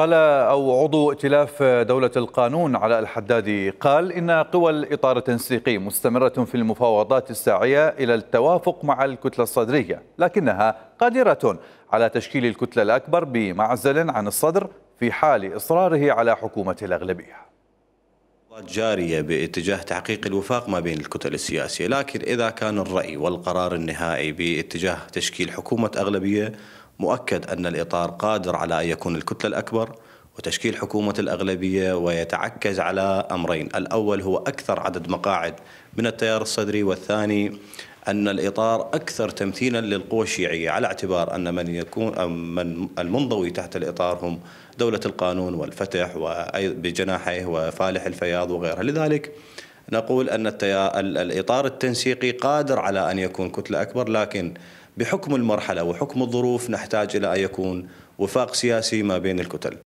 قال أو عضو ائتلاف دولة القانون على الحدادي قال إن قوى الإطار التنسيقي مستمرة في المفاوضات الساعية إلى التوافق مع الكتلة الصدرية لكنها قادرة على تشكيل الكتلة الأكبر بمعزل عن الصدر في حال إصراره على حكومة الأغلبية جارية باتجاه تحقيق الوفاق ما بين الكتل السياسية لكن إذا كان الرأي والقرار النهائي باتجاه تشكيل حكومة أغلبية مؤكد أن الإطار قادر على أن يكون الكتلة الأكبر وتشكيل حكومة الأغلبية ويتعكز على أمرين الأول هو أكثر عدد مقاعد من التيار الصدري والثاني أن الإطار أكثر تمثيلا للقوى الشيعية على اعتبار أن من يكون من المنضوي تحت الإطار هم دولة القانون والفتح وبجناحيه وفالح الفياض وغيرها لذلك نقول أن الإطار التنسيقي قادر على أن يكون كتلة أكبر لكن بحكم المرحلة وحكم الظروف نحتاج إلى أن يكون وفاق سياسي ما بين الكتل